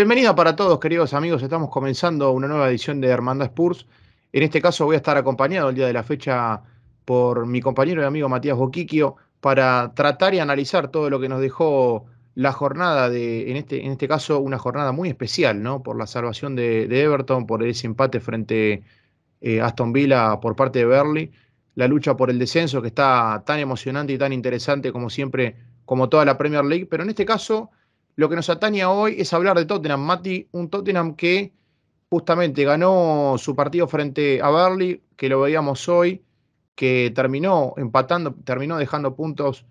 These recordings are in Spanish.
bienvenida para todos, queridos amigos. Estamos comenzando una nueva edición de Hermandad Spurs. En este caso voy a estar acompañado el día de la fecha por mi compañero y amigo Matías Boquiquio para tratar y analizar todo lo que nos dejó la jornada de, en este, en este caso, una jornada muy especial, ¿no? Por la salvación de, Everton, por ese empate frente a eh, Aston Villa por parte de Burley, la lucha por el descenso que está tan emocionante y tan interesante como siempre, como toda la Premier League, pero en este caso lo que nos atañe hoy es hablar de Tottenham, Mati, un Tottenham que justamente ganó su partido frente a Burnley, que lo veíamos hoy, que terminó empatando, terminó dejando puntos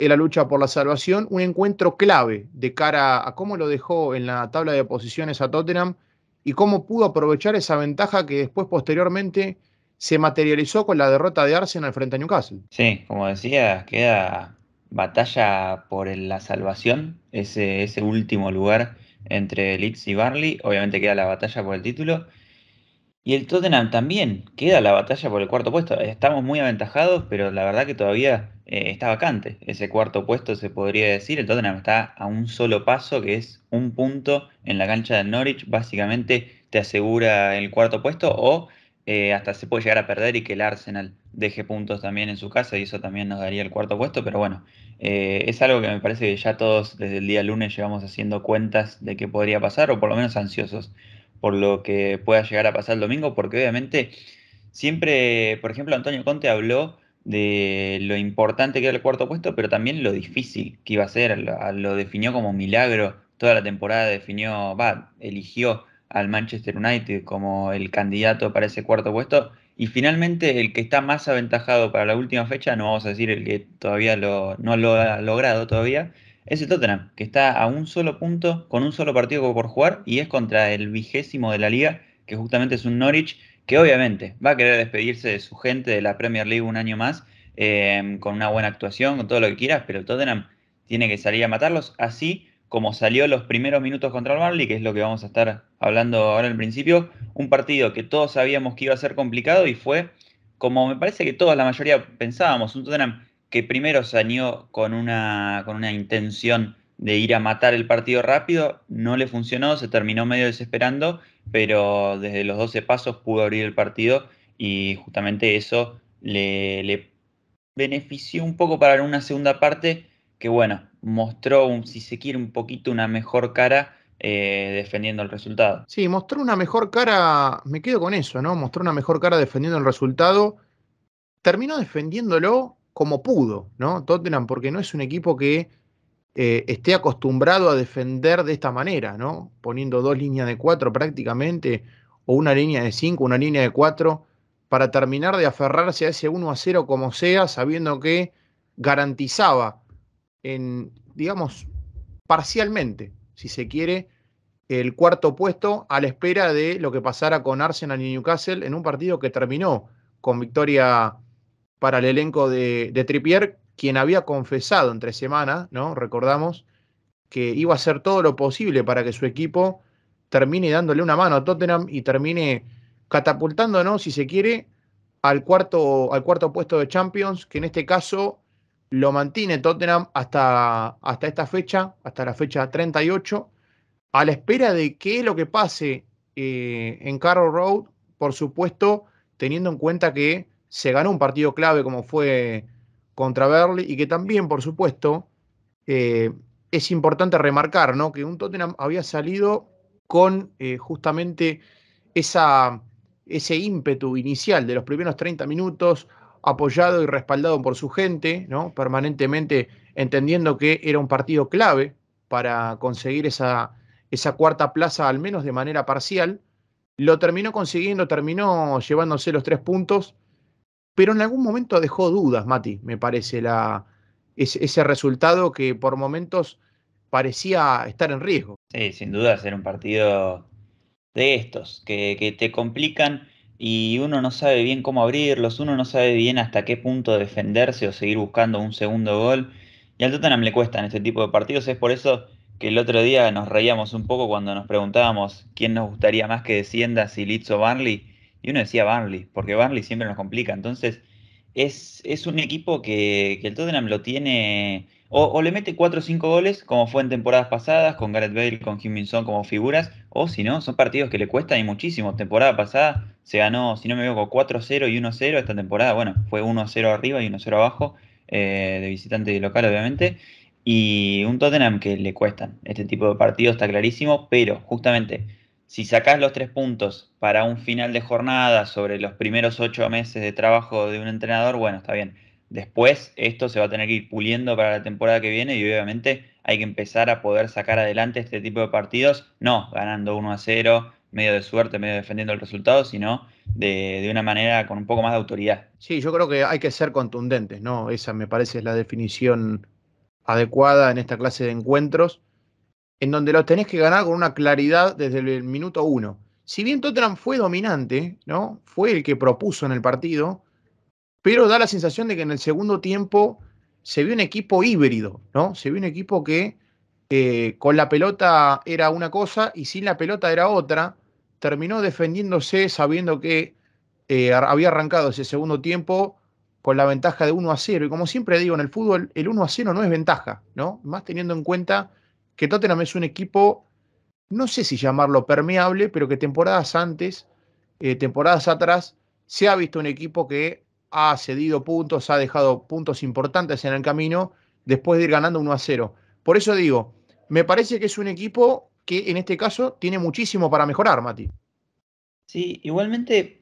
en la lucha por la salvación, un encuentro clave de cara a cómo lo dejó en la tabla de posiciones a Tottenham y cómo pudo aprovechar esa ventaja que después posteriormente se materializó con la derrota de Arsenal frente a Newcastle. Sí, como decía, queda batalla por la salvación, ese, ese último lugar entre Leeds y Barley. Obviamente queda la batalla por el título. Y el Tottenham también queda la batalla por el cuarto puesto. Estamos muy aventajados, pero la verdad que todavía eh, está vacante. Ese cuarto puesto se podría decir. El Tottenham está a un solo paso, que es un punto en la cancha de Norwich. Básicamente te asegura el cuarto puesto o eh, hasta se puede llegar a perder y que el Arsenal deje puntos también en su casa y eso también nos daría el cuarto puesto, pero bueno, eh, es algo que me parece que ya todos desde el día lunes llevamos haciendo cuentas de qué podría pasar o por lo menos ansiosos por lo que pueda llegar a pasar el domingo, porque obviamente siempre, por ejemplo, Antonio Conte habló de lo importante que era el cuarto puesto, pero también lo difícil que iba a ser, lo, definió como un milagro, toda la temporada definió, va, eligió al Manchester United como el candidato para ese cuarto puesto. Y finalmente el que está más aventajado para la última fecha, no vamos a decir el que todavía lo, no lo ha logrado todavía, es el Tottenham, que está a un solo punto, con un solo partido por jugar, y es contra el vigésimo de la liga, que justamente es un Norwich, que obviamente va a querer despedirse de su gente de la Premier League un año más, eh, con una buena actuación, con todo lo que quieras, pero el Tottenham tiene que salir a matarlos. Así como salió los primeros minutos contra el Marley, que es lo que vamos a estar hablando ahora al principio, un partido que todos sabíamos que iba a ser complicado y fue, como me parece que todos, la mayoría pensábamos, un Tottenham que primero salió con una, con una intención de ir a matar el partido rápido, no le funcionó, se terminó medio desesperando, pero desde los 12 pasos pudo abrir el partido y justamente eso le, le benefició un poco para una segunda parte que bueno, mostró, si se quiere, un poquito una mejor cara eh, defendiendo el resultado. Sí, mostró una mejor cara, me quedo con eso, ¿no? Mostró una mejor cara defendiendo el resultado. Terminó defendiéndolo como pudo, ¿no? Tottenham, porque no es un equipo que eh, esté acostumbrado a defender de esta manera, ¿no? Poniendo dos líneas de cuatro prácticamente, o una línea de cinco, una línea de cuatro, para terminar de aferrarse a ese 1 a 0 como sea, sabiendo que garantizaba en, digamos, parcialmente, si se quiere, el cuarto puesto a la espera de lo que pasara con Arsenal y Newcastle en un partido que terminó con victoria para el elenco de, Tripier, Trippier, quien había confesado entre semanas, ¿no? Recordamos que iba a hacer todo lo posible para que su equipo termine dándole una mano a Tottenham y termine catapultándonos, si se quiere, al cuarto, al cuarto puesto de Champions, que en este caso lo mantiene Tottenham hasta, hasta esta fecha, hasta la fecha 38, a la espera de qué es lo que pase eh, en Carroll Road, por supuesto, teniendo en cuenta que se ganó un partido clave como fue contra Burnley y que también, por supuesto, eh, es importante remarcar que un Tottenham había salido con eh, justamente esa, ese ímpetu inicial de los primeros 30 minutos, apoyado y respaldado por su gente, ¿no? permanentemente entendiendo que era un partido clave para conseguir esa, esa cuarta plaza, al menos de manera parcial. Lo terminó consiguiendo, terminó llevándose los tres puntos, pero en algún momento dejó dudas, Mati, me parece, la, ese, resultado que por momentos parecía estar en riesgo. Sí, sin duda, ser un partido de estos, que, que te complican y uno no sabe bien cómo abrirlos, uno no sabe bien hasta qué punto defenderse o seguir buscando un segundo gol. Y al Tottenham le cuestan este tipo de partidos, es por eso que el otro día nos reíamos un poco cuando nos preguntábamos quién nos gustaría más que descienda, si Leeds o Barnley, y uno decía Barnley, porque Barnley siempre nos complica. Entonces, es, es un equipo que, que el Tottenham lo tiene o, le mete 4 o 5 goles, como fue en temporadas pasadas, con Gareth Bale, con Jim como figuras, o si no, son partidos que le cuestan y muchísimo. Temporada pasada se ganó, si no me equivoco, 4-0 y 1-0. Esta temporada, bueno, fue 1-0 arriba y 1-0 abajo, eh, de visitante y local, obviamente. Y un Tottenham que le cuestan este tipo de partidos, está clarísimo, pero justamente si sacás los tres puntos para un final de jornada sobre los primeros ocho meses de trabajo de un entrenador, bueno, está bien. Después esto se va a tener que ir puliendo para la temporada que viene y obviamente hay que empezar a poder sacar adelante este tipo de partidos, no ganando 1 a 0, medio de suerte, medio defendiendo el resultado, sino de, de, una manera con un poco más de autoridad. Sí, yo creo que hay que ser contundentes, ¿no? Esa me parece la definición adecuada en esta clase de encuentros, en donde lo tenés que ganar con una claridad desde el minuto uno. Si bien Tottenham fue dominante, ¿no? Fue el que propuso en el partido, pero da la sensación de que en el segundo tiempo se vio un equipo híbrido, ¿no? Se vio un equipo que eh, con la pelota era una cosa y sin la pelota era otra. Terminó defendiéndose sabiendo que eh, había arrancado ese segundo tiempo con la ventaja de 1 a 0. Y como siempre digo, en el fútbol el 1 a 0 no es ventaja, ¿no? Más teniendo en cuenta que Tottenham es un equipo, no sé si llamarlo permeable, pero que temporadas antes, eh, temporadas atrás, se ha visto un equipo que ha cedido puntos, ha dejado puntos importantes en el camino después de ir ganando 1 a 0. Por eso digo, me parece que es un equipo que en este caso tiene muchísimo para mejorar, Mati. Sí, igualmente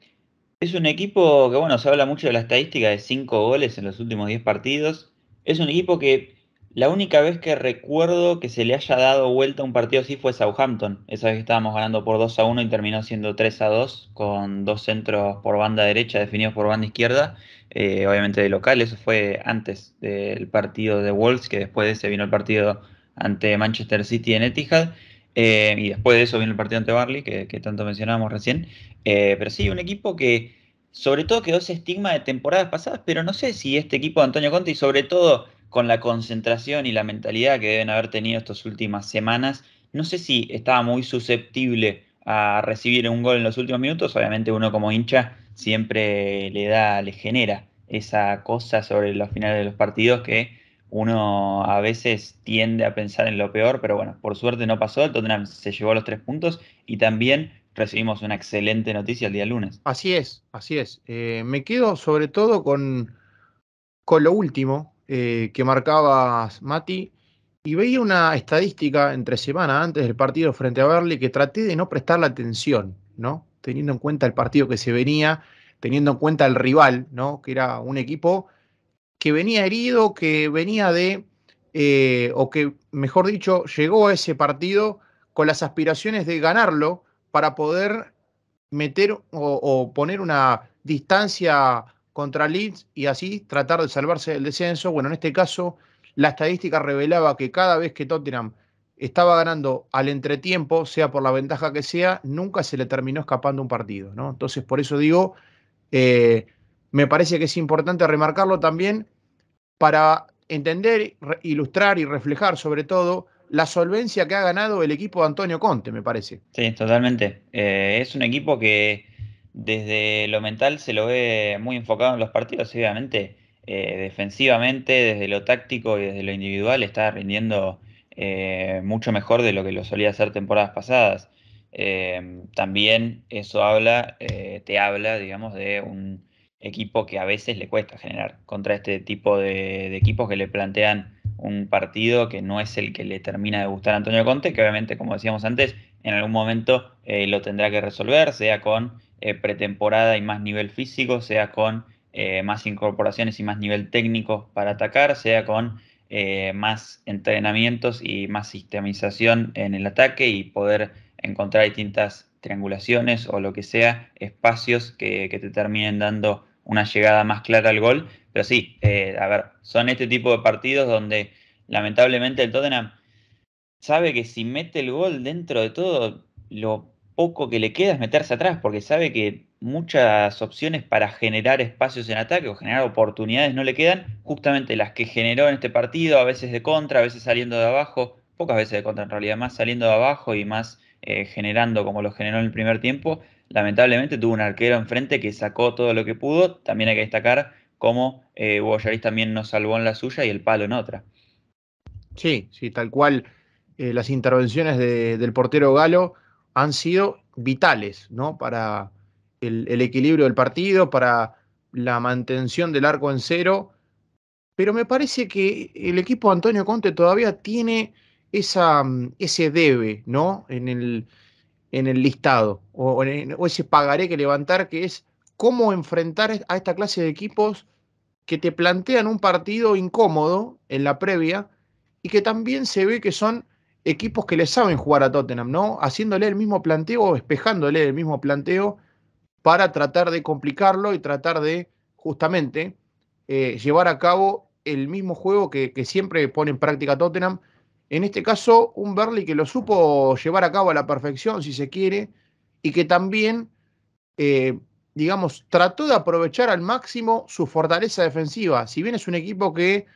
es un equipo que, bueno, se habla mucho de la estadística de 5 goles en los últimos 10 partidos. Es un equipo que la única vez que recuerdo que se le haya dado vuelta un partido así fue Southampton. Esa vez estábamos ganando por 2 a 1 y terminó siendo 3 a 2 con dos centros por banda derecha definidos por banda izquierda, eh, obviamente de local. Eso fue antes del partido de Wolves, que después de ese vino el partido ante Manchester City en Etihad. Eh, y después de eso vino el partido ante Barley, que, tanto mencionábamos recién. Eh, pero sí, un equipo que sobre todo quedó ese estigma de temporadas pasadas, pero no sé si este equipo de Antonio Conte y sobre todo con la concentración y la mentalidad que deben haber tenido estas últimas semanas, no sé si estaba muy susceptible a recibir un gol en los últimos minutos. Obviamente uno como hincha siempre le da, le genera esa cosa sobre los finales de los partidos que uno a veces tiende a pensar en lo peor, pero bueno, por suerte no pasó, el Tottenham se llevó los tres puntos y también recibimos una excelente noticia el día lunes. Así es, así es. Eh, me quedo sobre todo con, con lo último, eh, que marcaba Mati. Y veía una estadística entre semana antes del partido frente a Berly que traté de no prestar la atención, ¿no? Teniendo en cuenta el partido que se venía, teniendo en cuenta el rival, ¿no? Que era un equipo que venía herido, que venía de, eh, o que, mejor dicho, llegó a ese partido con las aspiraciones de ganarlo para poder meter o, o poner una distancia contra Leeds y así tratar de salvarse del descenso. Bueno, en este caso, la estadística revelaba que cada vez que Tottenham estaba ganando al entretiempo, sea por la ventaja que sea, nunca se le terminó escapando un partido. Entonces, por eso digo, eh, me parece que es importante remarcarlo también para entender, ilustrar y reflejar sobre todo la solvencia que ha ganado el equipo de Antonio Conte, me parece. Sí, totalmente. Eh, es un equipo que desde lo mental se lo ve muy enfocado en los partidos, obviamente eh, defensivamente, desde lo táctico y desde lo individual está rindiendo eh, mucho mejor de lo que lo solía hacer temporadas pasadas. Em, también eso habla, eh, te habla, digamos, de un equipo que a veces le cuesta generar contra este tipo de, equipos que le plantean un partido que no es el que le termina de gustar a Antonio Conte, que obviamente, como decíamos antes, en algún momento lo tendrá que resolver, sea con eh, pretemporada y más nivel físico, sea con eh, más incorporaciones y más nivel técnico para atacar, sea con eh, más entrenamientos y más sistemización en el ataque y poder encontrar distintas triangulaciones o lo que sea, espacios que, que te terminen dando una llegada más clara al gol. Pero sí, a ver, son este tipo de partidos donde lamentablemente el Tottenham sabe que si mete el gol dentro de todo, lo poco que le queda es meterse atrás, porque sabe que muchas opciones para generar espacios en ataque o generar oportunidades no le quedan, justamente las que generó en este partido, a veces de contra, a veces saliendo de abajo, pocas veces de contra en realidad, más saliendo de abajo y más eh, generando como lo generó en el primer tiempo, lamentablemente tuvo un arquero enfrente que sacó todo lo que pudo, también hay que destacar cómo eh, también nos salvó en la suya y el palo en otra. Sí, sí, tal cual eh, las intervenciones del portero Galo han sido vitales ¿no? para el, equilibrio del partido, para la mantención del arco en cero, pero me parece que el equipo Antonio Conte todavía tiene esa, mm, ese debe ¿no? en, el, en el listado o ese pagaré que levantar que es cómo enfrentar a esta clase de equipos que te plantean un partido incómodo en la previa y que también se ve que son equipos que le saben jugar a Tottenham, ¿no? Haciéndole el mismo planteo o espejándole el mismo planteo para tratar de complicarlo y tratar de justamente eh, llevar a cabo el mismo juego que, siempre pone en práctica Tottenham. En este caso, un Berly que lo supo llevar a cabo a la perfección, si se quiere, y que también, eh, digamos, trató de aprovechar al máximo su fortaleza defensiva. Si bien es un equipo que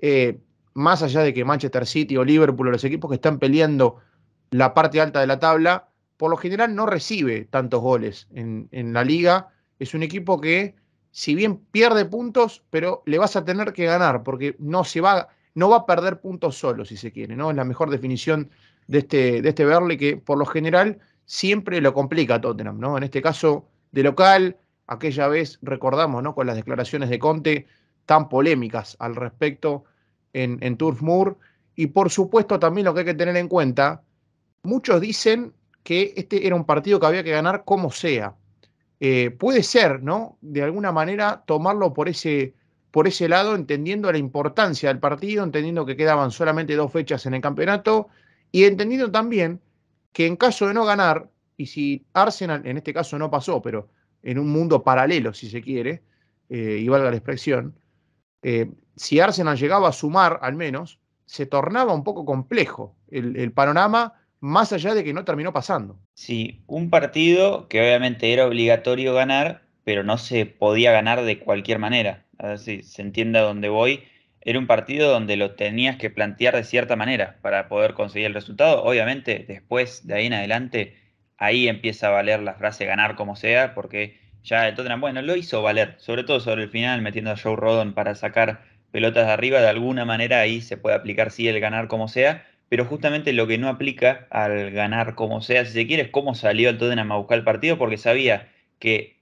eh, más allá de que Manchester City o Liverpool o los equipos que están peleando la parte alta de la tabla, por lo general no recibe tantos goles en, la liga. Es un equipo que, si bien pierde puntos, pero le vas a tener que ganar, porque no se va, no va a perder puntos solo, si se quiere, ¿no? Es la mejor definición de este, de este que por lo general siempre lo complica Tottenham, ¿no? En este caso, de local, aquella vez recordamos, ¿no? Con las declaraciones de Conte tan polémicas al respecto en, Turf Moor. Y por supuesto también lo que hay que tener en cuenta, muchos dicen que este era un partido que había que ganar como sea. Eh, puede ser, ¿no? De alguna manera tomarlo por ese, por ese lado, entendiendo la importancia del partido, entendiendo que quedaban solamente dos fechas en el campeonato y entendiendo también que en caso de no ganar, y si Arsenal, en este caso no pasó, pero en un mundo paralelo, si se quiere, eh, y valga la expresión, eh, si Arsenal llegaba a sumar al menos, se tornaba un poco complejo el, el panorama más allá de que no terminó pasando. Sí, un partido que obviamente era obligatorio ganar, pero no se podía ganar de cualquier manera. A ver si se entiende a dónde voy. Era un partido donde lo tenías que plantear de cierta manera para poder conseguir el resultado. Obviamente, después de ahí en adelante, ahí empieza a valer la frase ganar como sea, porque ya el Tottenham, bueno, lo hizo valer, sobre todo sobre el final, metiendo a Joe Rodon para sacar pelotas de arriba, de alguna manera ahí se puede aplicar, sí, el ganar como sea, pero justamente lo que no aplica al ganar como sea, si se quiere, es cómo salió el Tottenham a buscar el partido, porque sabía que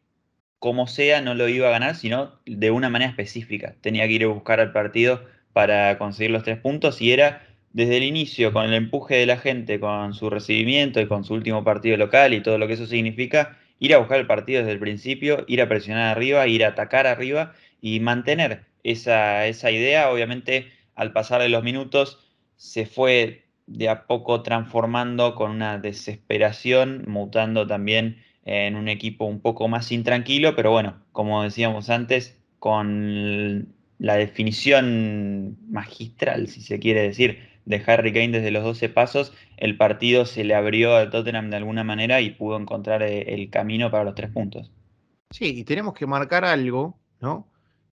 como sea no lo iba a ganar, sino de una manera específica. Tenía que ir a buscar al partido para conseguir los tres puntos y era desde el inicio, con el empuje de la gente, con su recibimiento y con su último partido local y todo lo que eso significa, ir a buscar el partido desde el principio, ir a presionar arriba, ir a atacar arriba y mantener esa, esa idea. Obviamente, al pasar de los minutos, se fue de a poco transformando con una desesperación, mutando también en un equipo un poco más intranquilo, pero bueno, como decíamos antes, con la definición magistral, si se quiere decir, de Harry Kane desde los 12 pasos, el partido se le abrió a Tottenham de alguna manera y pudo encontrar eh, el camino para los tres puntos. Sí, y tenemos que marcar algo, ¿no?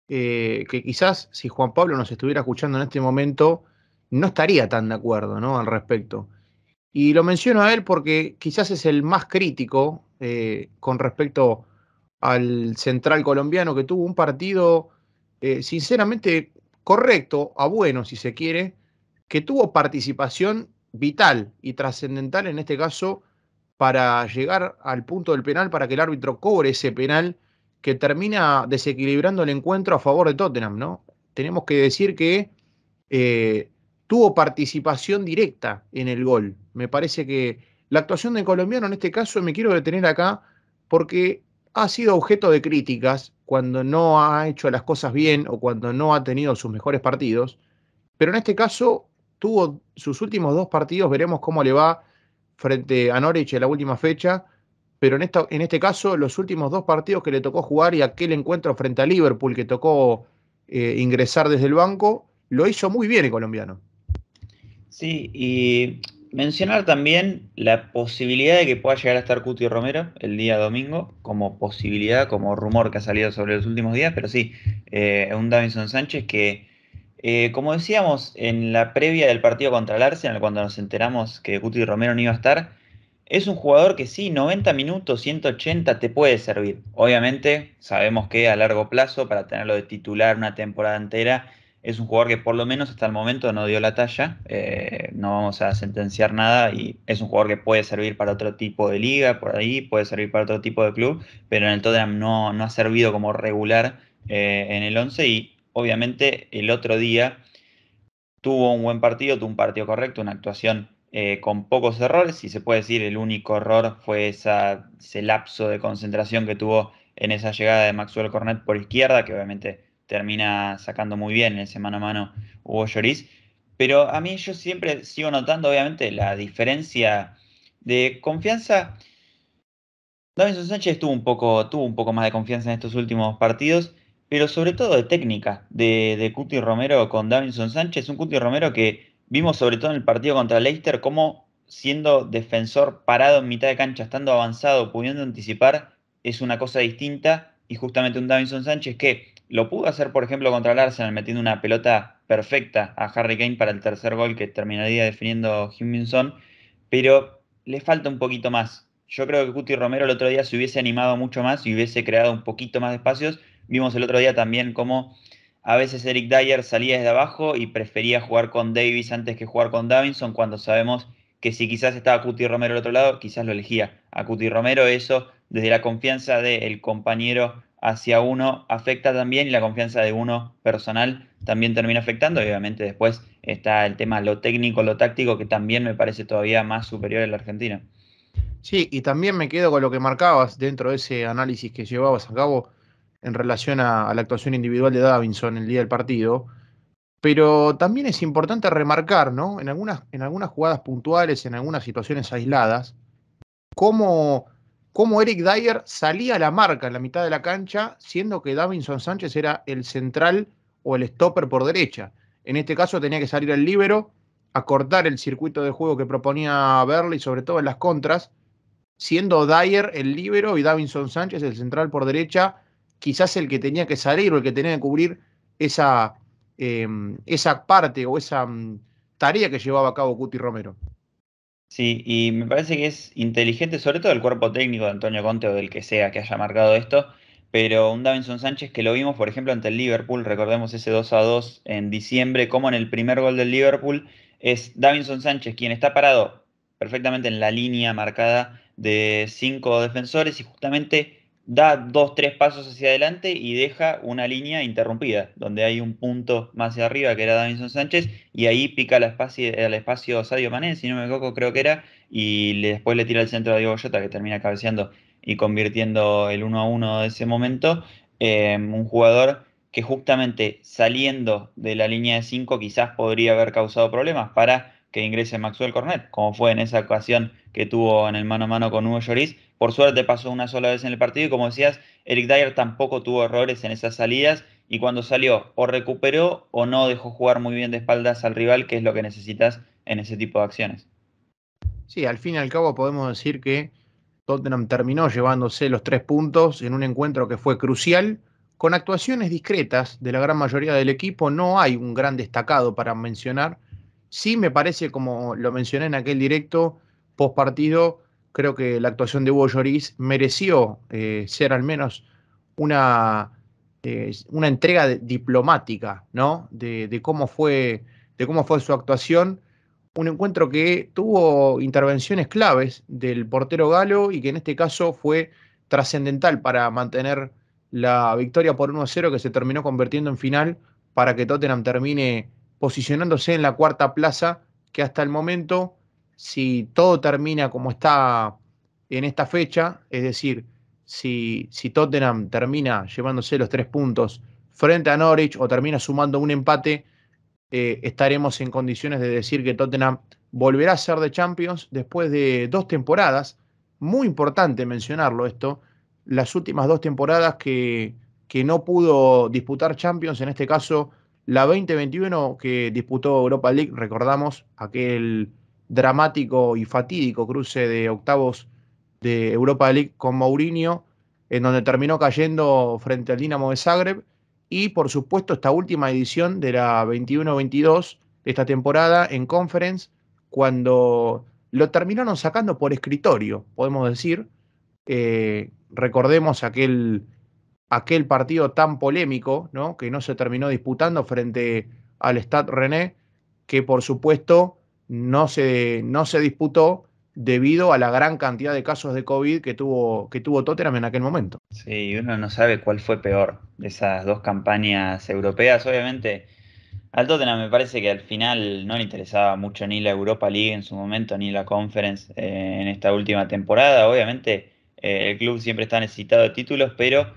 Eh, que quizás si Juan Pablo nos estuviera escuchando en este momento, no estaría tan de acuerdo, ¿no? Al respecto. Y lo menciono a él porque quizás es el más crítico eh, con respecto al central colombiano que tuvo un partido, sinceramente, correcto, a bueno, si se quiere, que tuvo participación vital y trascendental en este caso para llegar al punto del penal, para que el árbitro cobre ese penal que termina desequilibrando el encuentro a favor de Tottenham, ¿no? Tenemos que decir que eh, tuvo participación directa en el gol. Me parece que la actuación de colombiano en este caso me quiero detener acá porque ha sido objeto de críticas cuando no ha hecho las cosas bien o cuando no ha tenido sus mejores partidos, pero en este caso tuvo sus últimos dos partidos, veremos cómo le va frente a Norwich en la última fecha, pero en, este caso los últimos dos partidos que le tocó jugar y aquel encuentro frente a Liverpool que tocó eh, ingresar desde el banco, lo hizo muy bien el colombiano. Sí, y mencionar también la posibilidad de que pueda llegar a estar Cuti Romero el día domingo, como posibilidad, como rumor que ha salido sobre los últimos días, pero sí, eh, un Davison Sánchez que eh, como decíamos en la previa del partido contra el Arsenal, cuando nos enteramos que Guti Romero no iba a estar, es un jugador que sí, 90 minutos, 180 te puede servir. Obviamente sabemos que a largo plazo, para tenerlo de titular una temporada entera, es un jugador que por lo menos hasta el momento no dio la talla, eh, no vamos a sentenciar nada y es un jugador que puede servir para otro tipo de liga, por ahí, puede servir para otro tipo de club, pero en el Tottenham no, ha servido como regular eh, en el 11 y obviamente el otro día tuvo un buen partido, tuvo un partido correcto, una actuación eh, con pocos errores, si se puede decir, el único error fue ese lapso de concentración que tuvo en esa llegada de Maxwell Cornet por izquierda, que obviamente termina sacando muy bien en ese mano a mano Hugo Lloris. Pero a mí yo siempre sigo notando, obviamente, la diferencia de confianza. David Sánchez un poco, tuvo un poco más de confianza en estos últimos partidos pero sobre todo de técnica de, de Cuti Romero con Davinson Sánchez, un Cuti Romero que vimos sobre todo en el partido contra Leicester cómo siendo defensor parado en mitad de cancha, estando avanzado, pudiendo anticipar, es una cosa distinta y justamente un Davinson Sánchez que lo pudo hacer, por ejemplo, contra el Arsenal, metiendo una pelota perfecta a Harry Kane para el tercer gol que terminaría definiendo Himminson, pero le falta un poquito más. Yo creo que Cuti Romero el otro día se hubiese animado mucho más y hubiese creado un poquito más de espacios, Vimos el otro día también cómo a veces Eric Dyer salía desde abajo y prefería jugar con Davis antes que jugar con Davinson, cuando sabemos que si quizás estaba Cuti Romero al otro lado, quizás lo elegía a Cuti Romero. Eso, desde la confianza del compañero hacia uno, afecta también y la confianza de uno personal también termina afectando. obviamente después está el tema lo técnico, lo táctico, que también me parece todavía más superior en argentino. Argentina. Sí, y también me quedo con lo que marcabas dentro de ese análisis que llevabas a cabo en relación a, la actuación individual de Davinson el día del partido. Pero también es importante remarcar, ¿no? En algunas, en algunas jugadas puntuales, en algunas situaciones aisladas, cómo, cómo Eric Dyer salía a la marca en la mitad de la cancha, siendo que Davinson Sánchez era el central o el stopper por derecha. En este caso tenía que salir el líbero, cortar el circuito de juego que proponía Berley, sobre todo en las contras, siendo Dyer el líbero y Davinson Sánchez el central por derecha, quizás el que tenía que salir o el que tenía que cubrir esa, em, esa parte o esa mm, tarea que llevaba a cabo Cuti Romero. Sí, y me parece que es inteligente, sobre todo el cuerpo técnico de Antonio Conte o del que sea que haya marcado esto, pero un Davinson Sánchez que lo vimos, por ejemplo, ante el Liverpool, recordemos ese 2 a 2 en diciembre, como en el primer gol del Liverpool, es Davinson Sánchez quien está parado perfectamente en la línea marcada de cinco defensores y justamente da dos, tres pasos hacia adelante y deja una línea interrumpida, donde hay un punto más hacia arriba que era Davison Sánchez, y ahí pica el espacio, el espacio Sadio Mané, si no me equivoco, creo que era, y después le tira el centro a Diego Boyota, que termina cabeceando y convirtiendo el 1 a 1 de ese momento. Em, un jugador que justamente saliendo de la línea de 5 quizás podría haber causado problemas para que ingrese Maxwell Cornet, como fue en esa ocasión que tuvo en el mano a mano con Hugo Lloris. Por suerte pasó una sola vez en el partido y como decías, Eric Dyer tampoco tuvo errores en esas salidas y cuando salió o recuperó o no dejó jugar muy bien de espaldas al rival, que es lo que necesitas en ese tipo de acciones. Sí, al fin y al cabo podemos decir que Tottenham terminó llevándose los tres puntos en un encuentro que fue crucial, con actuaciones discretas de la gran mayoría del equipo. No hay un gran destacado para mencionar, Sí, me parece, como lo mencioné en aquel directo, post partido, creo que la actuación de Hugo Lloris mereció eh, ser al menos una, eh, una entrega diplomática, ¿no? De, cómo fue, de cómo fue su actuación. Un encuentro que tuvo intervenciones claves del portero galo y que en este caso fue trascendental para mantener la victoria por 1-0 que se terminó convirtiendo en final para que Tottenham termine posicionándose en la cuarta plaza, que hasta el momento, si todo termina como está en esta fecha, es decir, si, si Tottenham termina llevándose los tres puntos frente a Norwich o termina sumando un empate, eh, estaremos en condiciones de decir que Tottenham volverá a ser de Champions después de dos temporadas, muy importante mencionarlo esto, las últimas dos temporadas que, que no pudo disputar Champions, en este caso la 2021 que disputó Europa League, recordamos aquel dramático y fatídico cruce de octavos de Europa League con Mourinho, en donde terminó cayendo frente al Dinamo de Zagreb. Y por supuesto esta última edición de la 21-22 de esta temporada en Conference, cuando lo terminaron sacando por escritorio, podemos decir. Eh, recordemos aquel aquel partido tan polémico, ¿no? Que no se terminó disputando frente al Stade René, que por supuesto no se, no se disputó debido a la gran cantidad de casos de COVID que tuvo, que tuvo Tottenham en aquel momento. Sí, uno no sabe cuál fue peor de esas dos campañas europeas. Obviamente, al Tottenham me parece que al final no le interesaba mucho ni la Europa League en su momento, ni la Conference eh, en esta última temporada. Obviamente, eh, el club siempre está necesitado de títulos, pero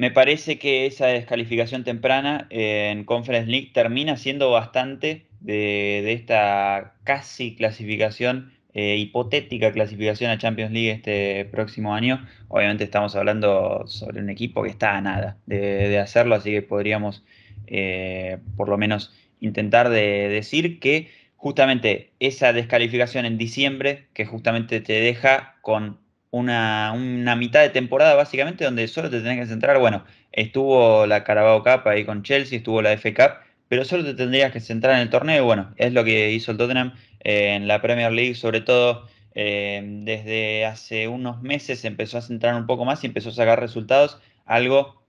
me parece que esa descalificación temprana eh, en Conference League termina siendo bastante de, esta casi clasificación, eh, hipotética clasificación a Champions League este próximo año. Obviamente estamos hablando sobre un equipo que está a nada de, hacerlo, así que podríamos eh, por lo menos intentar de, decir que justamente esa descalificación en diciembre, que justamente te deja con una, mitad de temporada básicamente donde solo te tenés que centrar, bueno, estuvo la Carabao Cup ahí con Chelsea, estuvo la FA Cup, pero solo te tendrías que centrar en el torneo y bueno, es lo que hizo el Tottenham eh, en la Premier League, sobre todo eh, desde hace unos meses empezó a centrar un poco más y empezó a sacar resultados, algo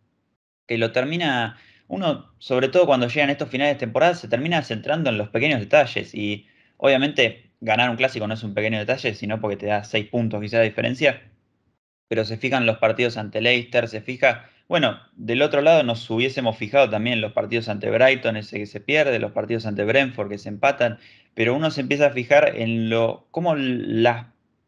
que lo termina, uno sobre todo cuando llegan estos finales de temporada, se termina centrando en los pequeños detalles y obviamente ganar un clásico no es un pequeño detalle, sino porque te da seis puntos quizá de diferencia. Pero se fijan los partidos ante Leicester, se fija. Bueno, del otro lado nos hubiésemos fijado también los partidos ante Brighton, ese que se pierde, los partidos ante Brentford que se empatan, pero uno se empieza a fijar en lo cómo las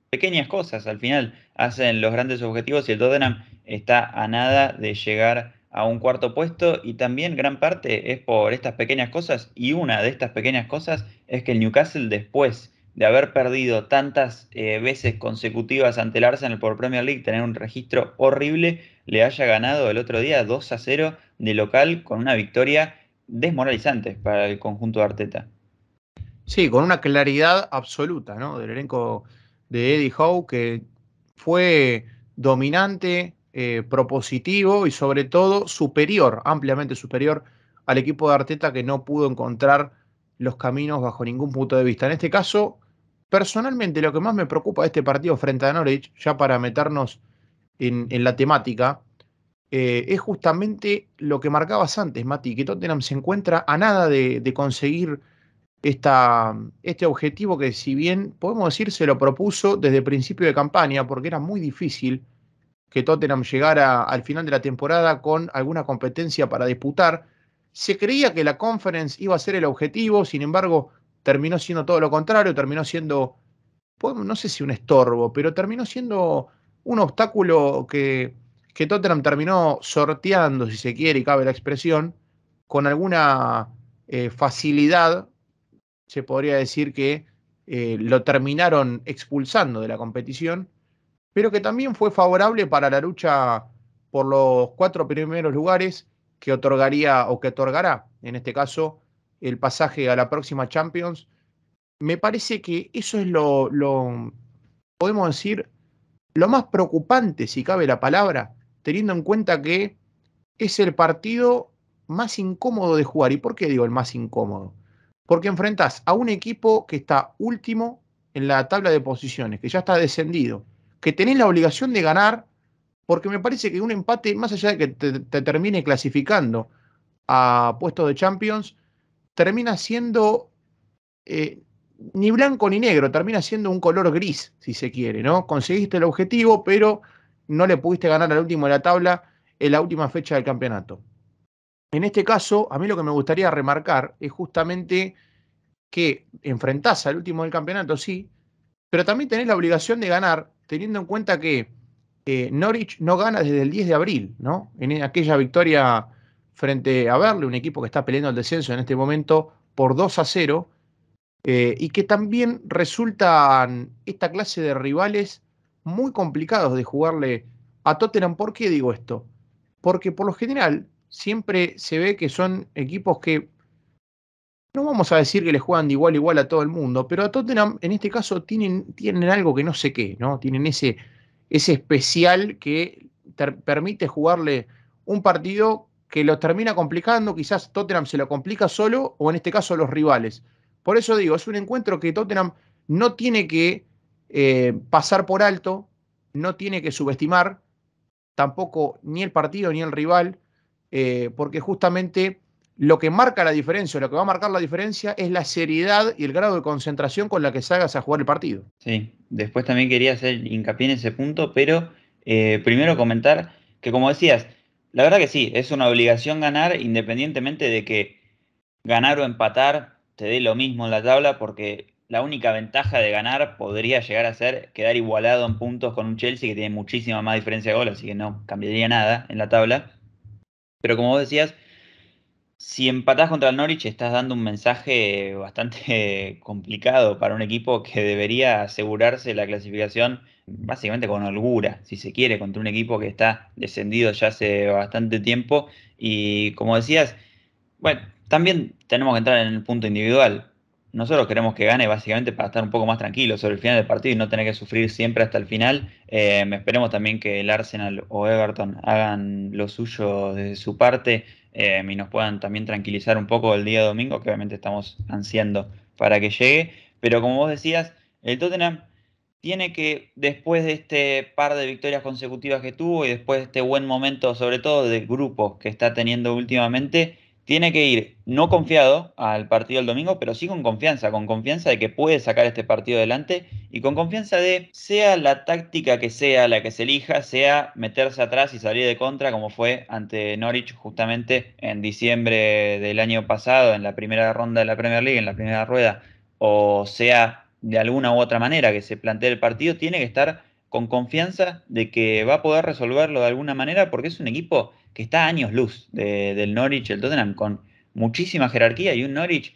pequeñas cosas al final hacen los grandes objetivos y el Tottenham está a nada de llegar a un cuarto puesto y también gran parte es por estas pequeñas cosas y una de estas pequeñas cosas es que el Newcastle después de haber perdido tantas eh, veces consecutivas ante el Arsenal por Premier League, tener un registro horrible, le haya ganado el otro día 2 a 0 de local con una victoria desmoralizante para el conjunto de Arteta. Sí, con una claridad absoluta, ¿no? Del elenco de Eddie Howe, que fue dominante, eh, propositivo y sobre todo superior, ampliamente superior al equipo de Arteta que no pudo encontrar los caminos bajo ningún punto de vista. En este caso, Personalmente, lo que más me preocupa de este partido frente a Norwich, ya para meternos en, la temática, eh, es justamente lo que marcabas antes, Mati, que Tottenham se encuentra a nada de, conseguir este objetivo que, si bien podemos decir, se lo propuso desde el principio de campaña, porque era muy difícil que Tottenham llegara al final de la temporada con alguna competencia para disputar. Se creía que la conference iba a ser el objetivo, sin embargo, terminó siendo todo lo contrario, terminó siendo, pues, no sé si un estorbo, pero terminó siendo un obstáculo que, que Tottenham terminó sorteando, si se quiere y cabe la expresión, con alguna eh, facilidad, se podría decir que eh, lo terminaron expulsando de la competición, pero que también fue favorable para la lucha por los cuatro primeros lugares que otorgaría o que otorgará, en este caso, el pasaje a la próxima Champions, me parece que eso es lo, podemos decir, lo más preocupante, si cabe la palabra, teniendo en cuenta que es el partido más incómodo de jugar. ¿Y por qué digo el más incómodo? Porque enfrentás a un equipo que está último en la tabla de posiciones, que ya está descendido, que tenés la obligación de ganar, porque me parece que un empate, más allá de que te, te termine clasificando a puestos de Champions, termina siendo eh, ni blanco ni negro, termina siendo un color gris, si se quiere, ¿no? Conseguiste el objetivo, pero no le pudiste ganar al último de la tabla en la última fecha del campeonato. En este caso, a mí lo que me gustaría remarcar es justamente que enfrentás al último del campeonato, sí, pero también tenés la obligación de ganar, teniendo en cuenta que eh, Norwich no gana desde el 10 de abril, ¿no? En aquella victoria frente a verle un equipo que está peleando el descenso en este momento por 2 a 0 eh, y que también resultan esta clase de rivales muy complicados de jugarle a Tottenham. ¿Por qué digo esto? Porque por lo general siempre se ve que son equipos que no vamos a decir que le juegan de igual a igual a todo el mundo, pero a Tottenham en este caso tienen, tienen algo que no sé qué, ¿no? Tienen ese, ese especial que permite jugarle un partido que lo termina complicando, quizás Tottenham se lo complica solo o en este caso los rivales. Por eso digo, es un encuentro que Tottenham no tiene que eh, pasar por alto, no tiene que subestimar tampoco ni el partido ni el rival, eh, porque justamente lo que marca la diferencia, lo que va a marcar la diferencia es la seriedad y el grado de concentración con la que salgas a jugar el partido. Sí, después también quería hacer hincapié en ese punto, pero eh, primero comentar que como decías, la verdad que sí, es una obligación ganar independientemente de que ganar o empatar te dé lo mismo en la tabla porque la única ventaja de ganar podría llegar a ser quedar igualado en puntos con un Chelsea que tiene muchísima más diferencia de gol, así que no cambiaría nada en la tabla. Pero como vos decías, si empatás contra el Norwich, estás dando un mensaje bastante complicado para un equipo que debería asegurarse la clasificación básicamente con holgura, si se quiere, contra un equipo que está descendido ya hace bastante tiempo. Y como decías, bueno, también tenemos que entrar en el punto individual. Nosotros queremos que gane básicamente para estar un poco más tranquilos sobre el final del partido y no tener que sufrir siempre hasta el final. Eh, esperemos también que el Arsenal o Everton hagan lo suyo desde su parte eh, y nos puedan también tranquilizar un poco el día domingo, que obviamente estamos ansiando para que llegue. Pero como vos decías, el Tottenham tiene que, después de este par de victorias consecutivas que tuvo y después de este buen momento, sobre todo de grupo que está teniendo últimamente, tiene que ir no confiado al partido del domingo, pero sí con confianza, con confianza de que puede sacar este partido adelante y con confianza de, sea la táctica que sea la que se elija, sea meterse atrás y salir de contra, como fue ante Norwich justamente en diciembre del año pasado, en la primera ronda de la Premier League, en la primera rueda, o sea de alguna u otra manera que se plantee el partido, tiene que estar con confianza de que va a poder resolverlo de alguna manera porque es un equipo que está a años luz del Norwich, el Tottenham, con muchísima jerarquía y un Norwich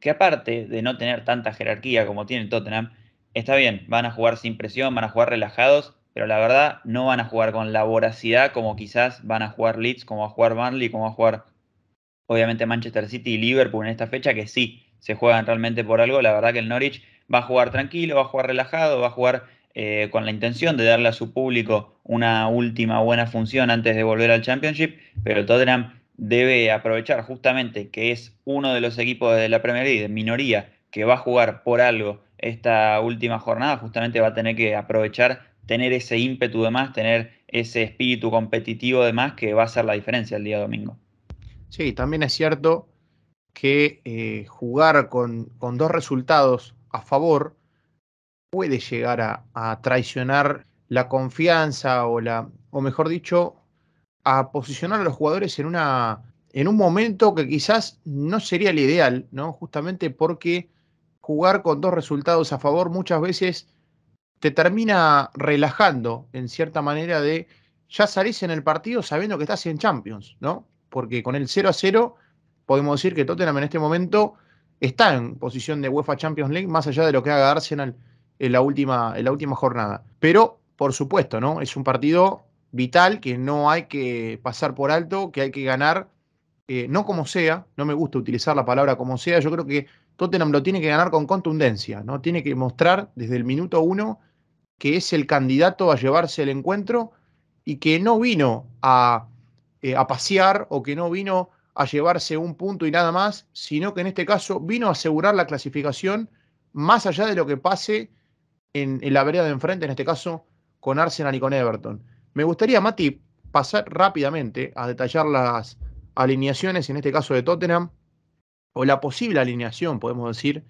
que aparte de no tener tanta jerarquía como tiene el Tottenham, está bien, van a jugar sin presión, van a jugar relajados, pero la verdad no van a jugar con la voracidad como quizás van a jugar Leeds, como va a jugar Burnley, como va a jugar obviamente Manchester City y Liverpool en esta fecha, que sí se juegan realmente por algo. La verdad que el Norwich va a jugar tranquilo, va a jugar relajado, va a jugar eh, con la intención de darle a su público una última buena función antes de volver al Championship, pero Tottenham debe aprovechar justamente que es uno de los equipos de la Premier League, de minoría, que va a jugar por algo esta última jornada, justamente va a tener que aprovechar, tener ese ímpetu de más, tener ese espíritu competitivo de más que va a hacer la diferencia el día domingo. Sí, también es cierto que eh, jugar con dos resultados a favor puede llegar a, traicionar la confianza o la, o mejor dicho, a posicionar a los jugadores en una en un momento que quizás no sería el ideal, ¿no? Justamente porque jugar con dos resultados a favor muchas veces te termina relajando en cierta manera de ya salís en el partido sabiendo que estás en Champions, ¿no? Porque con el 0 a 0 podemos decir que Tottenham en este momento está en posición de UEFA Champions League más allá de lo que haga Arsenal en la última, en la última jornada. Pero, por supuesto, ¿no? Es un partido vital que no hay que pasar por alto, que hay que ganar, eh, no como sea, no me gusta utilizar la palabra como sea, yo creo que Tottenham lo tiene que ganar con contundencia, ¿no? Tiene que mostrar desde el minuto uno que es el candidato a llevarse el encuentro y que no vino a, eh, a pasear o que no vino a llevarse un punto y nada más, sino que en este caso vino a asegurar la clasificación más allá de lo que pase en, la vereda de enfrente, en este caso, con Arsenal y con Everton. Me gustaría, Mati, pasar rápidamente a detallar las alineaciones, en este caso de Tottenham, o la posible alineación, podemos decir,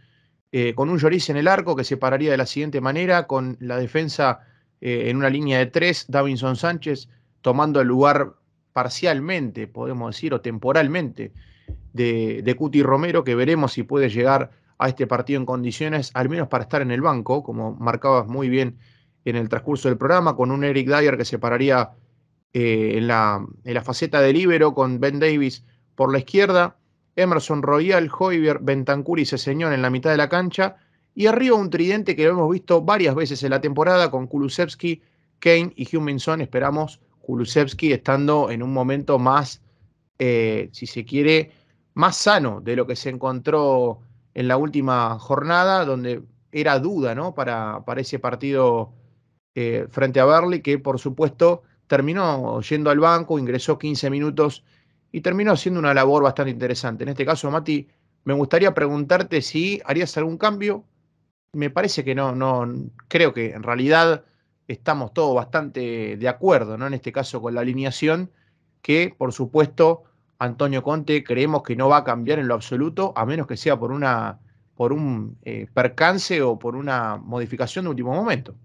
eh, con un Lloris en el arco que se pararía de la siguiente manera, con la defensa eh, en una línea de tres, Davinson Sánchez tomando el lugar parcialmente, podemos decir, o temporalmente, de, de Cuti Romero, que veremos si puede llegar a este partido en condiciones, al menos para estar en el banco, como marcabas muy bien en el transcurso del programa, con un Eric Dyer que se pararía eh, en, la, en, la, faceta de libero, con Ben Davis por la izquierda, Emerson Royal, Hoybier, Bentancur y Ceseñón en la mitad de la cancha, y arriba un tridente que lo hemos visto varias veces en la temporada con Kulusevski, Kane y Huminson. Esperamos Kulusevski estando en un momento más, eh, si se quiere, más sano de lo que se encontró en la última jornada, donde era duda ¿no? para, para ese partido eh, frente a Berly, que por supuesto terminó yendo al banco, ingresó 15 minutos y terminó haciendo una labor bastante interesante. En este caso, Mati, me gustaría preguntarte si harías algún cambio. Me parece que no, no, creo que en realidad estamos todos bastante de acuerdo, ¿no? En este caso con la alineación, que por supuesto Antonio Conte creemos que no va a cambiar en lo absoluto, a menos que sea por una por un eh, percance o por una modificación de último momento.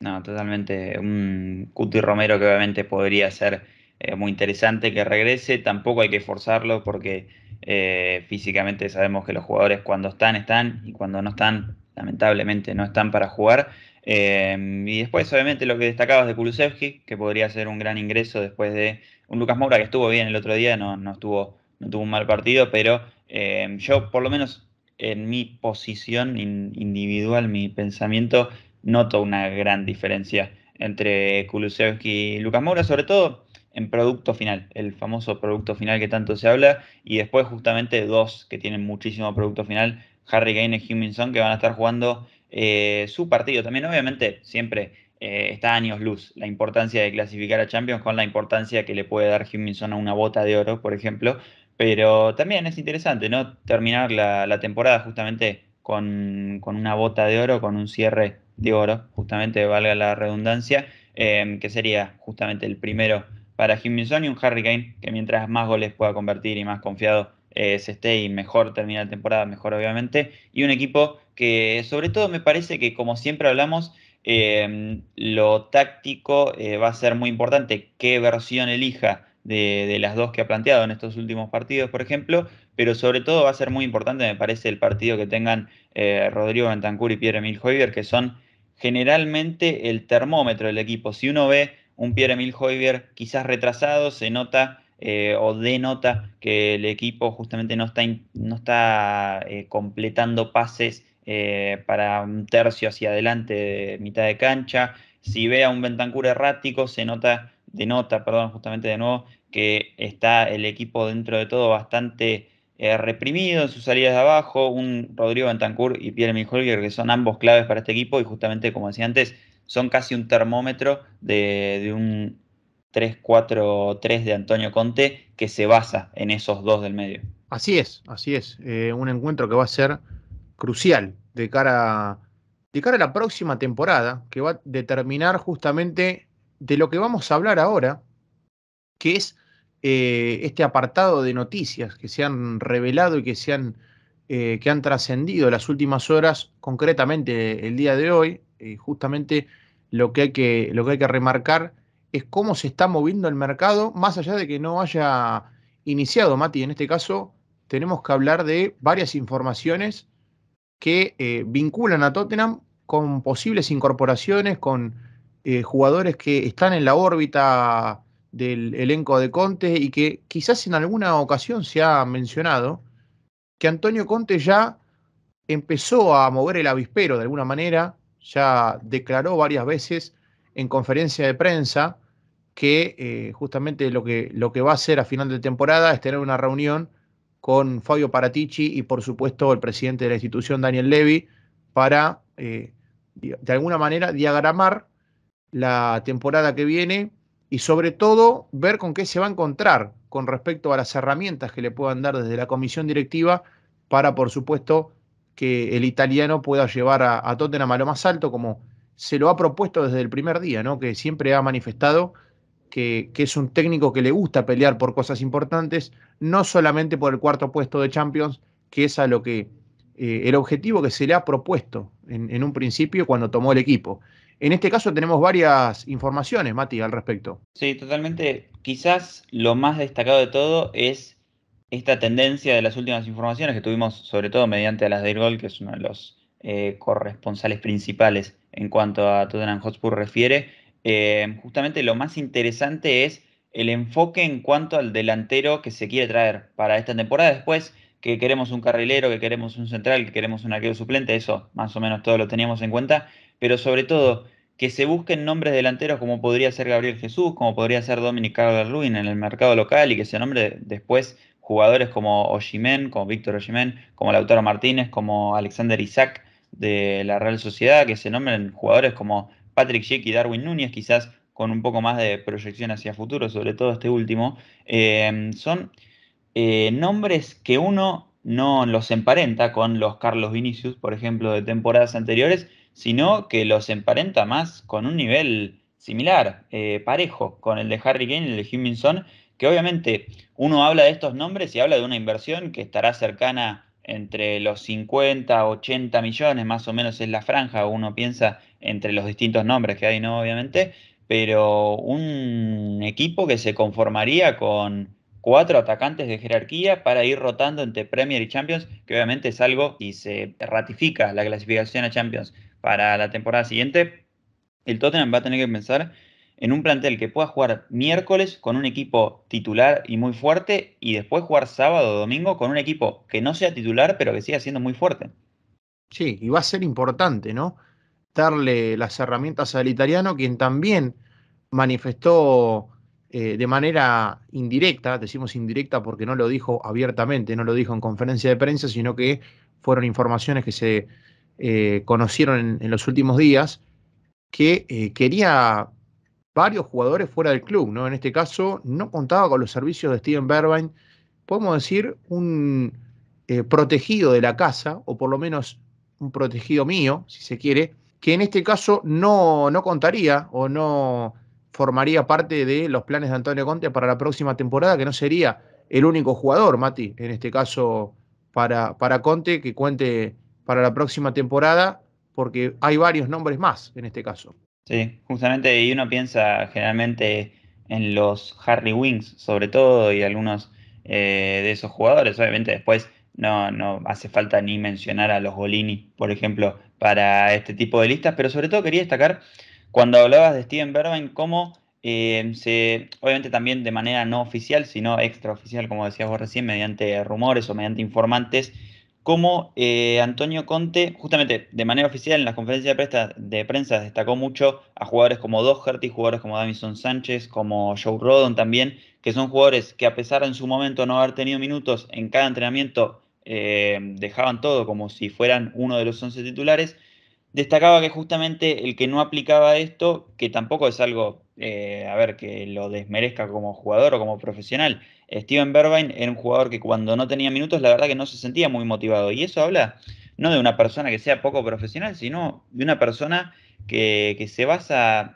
No, totalmente. Un Cuti Romero que obviamente podría ser eh, muy interesante que regrese. Tampoco hay que forzarlo porque eh, físicamente sabemos que los jugadores cuando están, están y cuando no están, lamentablemente no están para jugar. y después, obviamente, lo que destacabas de Kulusevski, que podría ser un gran ingreso después de un Lucas Moura que estuvo bien el otro día, no, no, estuvo, no tuvo un mal partido, pero eh, yo por lo menos en mi posición individual, mi pensamiento, noto una gran diferencia entre Kulusevski y Lucas Moura, sobre todo en producto final, el famoso producto final que tanto se habla, y después justamente dos que tienen muchísimo producto final, Harry Kane y Huminson, que van a estar jugando eh, su partido. También obviamente siempre eh, está a años luz la importancia de clasificar a Champions con la importancia que le puede dar Jiminson a una bota de oro, por ejemplo. Pero también es interesante, ¿no? Terminar la, temporada justamente con, una bota de oro, con un cierre de oro, justamente valga la redundancia, em, que sería justamente el primero para Jiminson y un Harry Kane, que mientras más goles pueda convertir y más confiado eh, se esté y mejor termina la temporada, mejor obviamente. Y un equipo que sobre todo me parece que, como siempre hablamos, Em, lo táctico eh, va a ser muy importante qué versión elija de, las dos que ha planteado en estos últimos partidos, por ejemplo, pero sobre todo va a ser muy importante, me parece, el partido que tengan eh, Rodrigo Bentancur y Pierre-Emil Hoiber, que son generalmente el termómetro del equipo. Si uno ve un Pierre-Emil Hoiber quizás retrasado, se nota eh, o denota que el equipo justamente no está, no está completando pases eh, para un tercio hacia adelante de mitad de cancha. Si ve a un Bentancur errático, se nota, denota, perdón, justamente de nuevo, que está el equipo dentro de todo bastante eh, reprimido en sus salidas de abajo. Un Rodrigo Bentancur y Pierre Mijolger, que son ambos claves para este equipo, y justamente, como decía antes, son casi un termómetro de, un 3-4-3 de Antonio Conte que se basa en esos dos del medio. Así es, así es. Eh, un encuentro que va a ser crucial de cara, de cara a la próxima temporada, que va a determinar justamente de lo que vamos a hablar ahora, que es eh, este apartado de noticias que se han revelado y que se han, eh, han trascendido las últimas horas, concretamente el día de hoy, eh, justamente lo que, hay que, lo que hay que remarcar es cómo se está moviendo el mercado, más allá de que no haya iniciado, Mati, en este caso tenemos que hablar de varias informaciones que eh, vinculan a Tottenham con posibles incorporaciones, con eh, jugadores que están en la órbita del elenco de Conte y que quizás en alguna ocasión se ha mencionado que Antonio Conte ya empezó a mover el avispero de alguna manera, ya declaró varias veces en conferencia de prensa que eh, justamente lo que, lo que va a hacer a final de temporada es tener una reunión con Fabio Paratici y por supuesto el presidente de la institución, Daniel Levy, para eh, de alguna manera diagramar la temporada que viene y sobre todo ver con qué se va a encontrar con respecto a las herramientas que le puedan dar desde la comisión directiva para, por supuesto, que el italiano pueda llevar a, a Tottenham a lo más alto, como se lo ha propuesto desde el primer día, ¿no? que siempre ha manifestado que, es un técnico que le gusta pelear por cosas importantes, no solamente por el cuarto puesto de Champions, que es a lo que eh, el objetivo que se le ha propuesto en, un principio cuando tomó el equipo. En este caso tenemos varias informaciones, Mati, al respecto. Sí, totalmente. Quizás lo más destacado de todo es esta tendencia de las últimas informaciones que tuvimos, sobre todo mediante las de Gol, que es uno de los eh, corresponsales principales en cuanto a Tottenham Hotspur refiere, eh, justamente lo más interesante es el enfoque en cuanto al delantero que se quiere traer para esta temporada. Después, que queremos un carrilero, que queremos un central, que queremos un arquero suplente, eso más o menos todo lo teníamos en cuenta, pero sobre todo que se busquen nombres delanteros como podría ser Gabriel Jesús, como podría ser Dominic ruin en el mercado local y que se nombre después jugadores como Oshimen, como Víctor Oshimen, como Lautaro Martínez, como Alexander Isaac de la Real Sociedad, que se nombren jugadores como Patrick Sheck y Darwin Núñez, quizás con un poco más de proyección hacia futuro, sobre todo este último, em, son eh, nombres que uno no los emparenta con los Carlos Vinicius, por ejemplo, de temporadas anteriores, sino que los emparenta más con un nivel similar, eh, parejo, con el de Harry Kane y el de Hummingson, que obviamente uno habla de estos nombres y habla de una inversión que estará cercana entre los 50, 80 millones, más o menos es la franja, uno piensa entre los distintos nombres que hay, ¿no? Obviamente, pero un equipo que se conformaría con cuatro atacantes de jerarquía para ir rotando entre Premier y Champions, que obviamente es algo y se ratifica la clasificación a Champions para la temporada siguiente. El Tottenham va a tener que pensar en un plantel que pueda jugar miércoles con un equipo titular y muy fuerte y después jugar sábado o domingo con un equipo que no sea titular pero que siga siendo muy fuerte. Sí, y va a ser importante, ¿no? darle las herramientas al italiano, quien también manifestó eh, de manera indirecta, decimos indirecta porque no lo dijo abiertamente, no lo dijo en conferencia de prensa, sino que fueron informaciones que se eh, conocieron en, los últimos días, que eh, quería varios jugadores fuera del club, ¿no? En este caso, no contaba con los servicios de Steven Bervine, podemos decir, un protegido de la casa, o por lo menos un protegido mío, si se quiere, que en este caso no, no contaría o no formaría parte de los planes de Antonio Conte para la próxima temporada, que no sería el único jugador, Mati, en este caso para, para Conte, que cuente para la próxima temporada, porque hay varios nombres más en este caso. Sí, justamente, y uno piensa generalmente en los Harry Wings, sobre todo, y algunos eh, de esos jugadores. Obviamente después no, no hace falta ni mencionar a los Golini, por ejemplo, para este tipo de listas, pero sobre todo quería destacar cuando hablabas de Steven Berman, cómo eh, se, obviamente también de manera no oficial, sino extraoficial, como decías vos recién, mediante rumores o mediante informantes, cómo eh, Antonio Conte, justamente de manera oficial en las conferencias de prensa, de prensa destacó mucho a jugadores como Doherty, jugadores como Davison Sánchez, como Joe Rodon también, que son jugadores que a pesar en su momento no haber tenido minutos en cada entrenamiento, eh, dejaban todo como si fueran uno de los 11 titulares, destacaba que justamente el que no aplicaba esto, que tampoco es algo, eh, a ver, que lo desmerezca como jugador o como profesional, Steven Bervine era un jugador que cuando no tenía minutos la verdad que no se sentía muy motivado y eso habla no de una persona que sea poco profesional, sino de una persona que, que se basa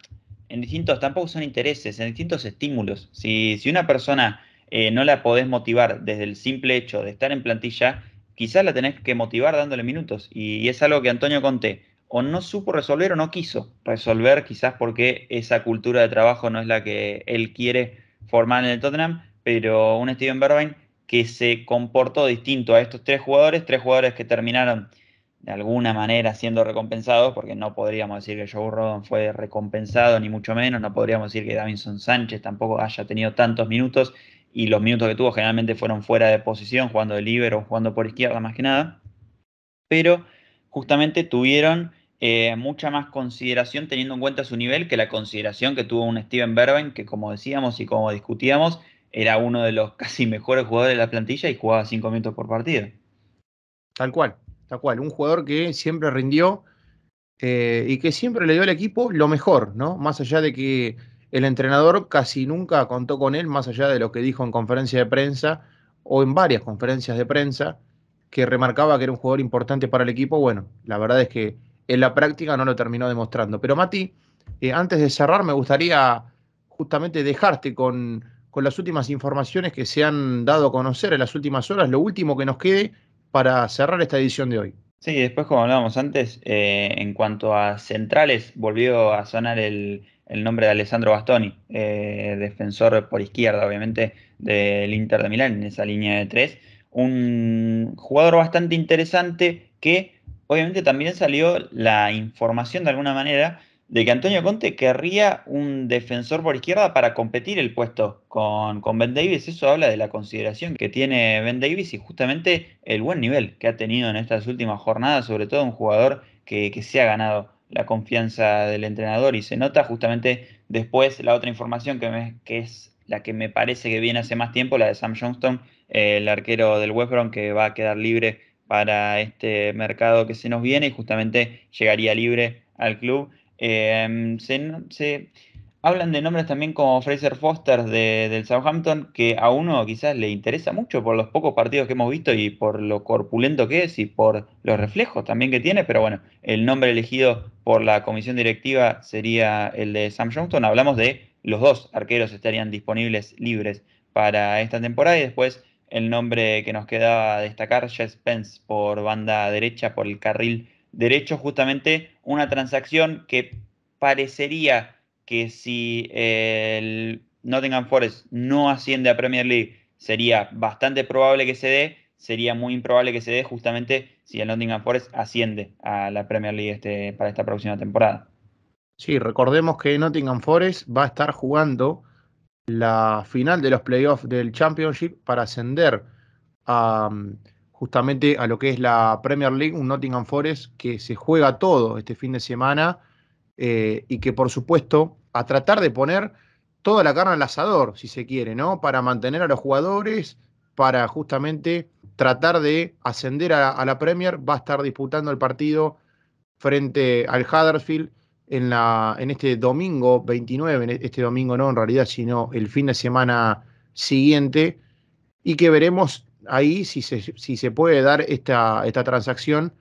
en distintos, tampoco son intereses, en distintos estímulos. Si, si una persona eh, no la podés motivar desde el simple hecho de estar en plantilla, quizás la tenés que motivar dándole minutos. Y, es algo que Antonio Conté, o no supo resolver o no quiso resolver, quizás porque esa cultura de trabajo no es la que él quiere formar en el Tottenham, pero un Steven Bergwijn que se comportó distinto a estos tres jugadores, tres jugadores que terminaron de alguna manera siendo recompensados, porque no podríamos decir que Joe Rodon fue recompensado, ni mucho menos, no podríamos decir que Davinson Sánchez tampoco haya tenido tantos minutos, y los minutos que tuvo generalmente fueron fuera de posición, jugando de libero, jugando por izquierda más que nada, pero justamente tuvieron eh, mucha más consideración teniendo en cuenta su nivel que la consideración que tuvo un Steven Berben, que como decíamos y como discutíamos, era uno de los casi mejores jugadores de la plantilla y jugaba cinco minutos por partido. Tal cual, tal cual, un jugador que siempre rindió eh, y que siempre le dio al equipo lo mejor, ¿no? Más allá de que el entrenador casi nunca contó con él, más allá de lo que dijo en conferencia de prensa o en varias conferencias de prensa, que remarcaba que era un jugador importante para el equipo. Bueno, la verdad es que en la práctica no lo terminó demostrando. Pero Mati, eh, antes de cerrar, me gustaría justamente dejarte con, las últimas informaciones que se han dado a conocer en las últimas horas, lo último que nos quede para cerrar esta edición de hoy. Sí, después como hablábamos antes, eh, en cuanto a centrales, volvió a sonar el, el nombre de Alessandro Bastoni, eh, defensor por izquierda, obviamente, del Inter de Milán en esa línea de tres. Un jugador bastante interesante que obviamente también salió la información de alguna manera de que Antonio Conte querría un defensor por izquierda para competir el puesto con, con, Ben Davis. Eso habla de la consideración que tiene Ben Davis y justamente el buen nivel que ha tenido en estas últimas jornadas, sobre todo un jugador que, que se ha ganado la confianza del entrenador y se nota. Justamente después la otra información que, es la que me parece que viene hace más tiempo, la de Sam Johnston, eh, el arquero del West Brom que va a quedar libre para este mercado que se nos viene y justamente llegaría libre al club. Eh, se, se, Hablan de nombres también como Fraser Foster de, del Southampton, que a uno quizás le interesa mucho por los pocos partidos que hemos visto y por lo corpulento que es y por los reflejos también que tiene, pero bueno, el nombre elegido por la comisión directiva sería el de Sam Johnston. Hablamos de los dos arqueros estarían disponibles libres para esta temporada y después el nombre que nos quedaba destacar, Jess Pence por banda derecha, por el carril derecho, justamente una transacción que parecería que si el Nottingham Forest no asciende a Premier League, sería bastante probable que se dé, sería muy improbable que se dé justamente si el Nottingham Forest asciende a la Premier League este, para esta próxima temporada. Sí, recordemos que Nottingham Forest va a estar jugando la final de los playoffs del Championship para ascender mm, justamente a lo que es la Premier League, un Nottingham Forest que se juega todo este fin de semana eh, y que por supuesto a tratar de poner toda la carne al asador, si se quiere, ¿no? Para mantener a los jugadores, para justamente tratar de ascender a, la Premier, va a estar disputando el partido frente al Huddersfield en, la, en este domingo 29, este domingo no en realidad, sino el fin de semana siguiente, y que veremos ahí si se, si se puede dar esta, esta transacción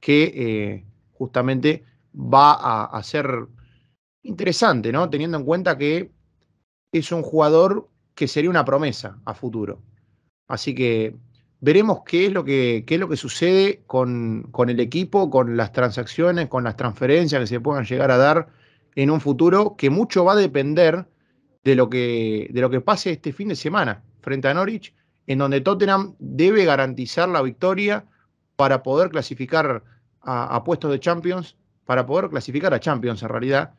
que eh, justamente va a, ser interesante, ¿no? Teniendo en cuenta que es un jugador que sería una promesa a futuro. Así que veremos qué es lo que, lo que sucede con, el equipo, con las transacciones, con las transferencias que se puedan llegar a dar en un futuro, que mucho va a depender de lo que, de lo que pase este fin de semana frente a Norwich, en donde Tottenham debe garantizar la victoria para poder clasificar a puestos de Champions para poder clasificar a Champions en realidad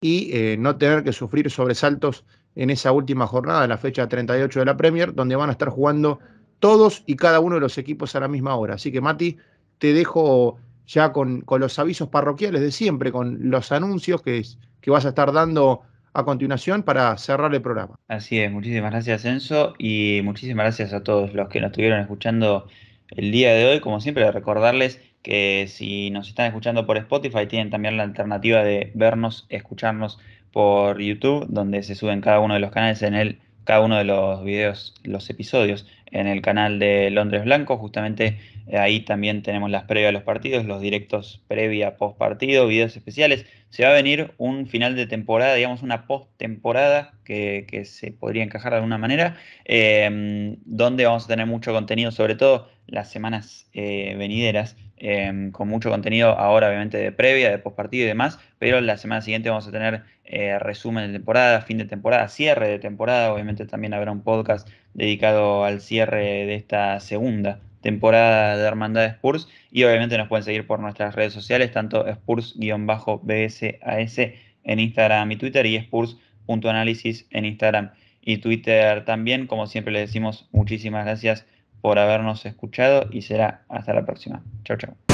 y eh, no tener que sufrir sobresaltos en esa última jornada de la fecha 38 de la Premier, donde van a estar jugando todos y cada uno de los equipos a la misma hora. Así que Mati, te dejo ya con, los avisos parroquiales de siempre, con los anuncios que, que vas a estar dando a continuación para cerrar el programa. Así es, muchísimas gracias Enzo y muchísimas gracias a todos los que nos estuvieron escuchando el día de hoy. Como siempre, recordarles que si nos están escuchando por Spotify tienen también la alternativa de vernos, escucharnos por YouTube, donde se suben cada uno de los canales en el cada uno de los videos, los episodios en el canal de Londres Blanco. Justamente eh, ahí también tenemos las previas de los partidos, los directos previa, post partido, videos especiales. Se va a venir un final de temporada, digamos una post temporada que, se podría encajar de alguna manera, eh, donde vamos a tener mucho contenido, sobre todo las semanas eh, venideras, Em, con mucho contenido ahora, obviamente, de previa, de postpartido y demás, pero la semana siguiente vamos a tener eh, resumen de temporada, fin de temporada, cierre de temporada, obviamente también habrá un podcast dedicado al cierre de esta segunda temporada de Hermandad Spurs y obviamente nos pueden seguir por nuestras redes sociales, tanto Spurs-BSAS en Instagram y Twitter y Spurs.análisis en Instagram y Twitter también. Como siempre le decimos, muchísimas gracias por habernos escuchado y será hasta la próxima. Chao, chao.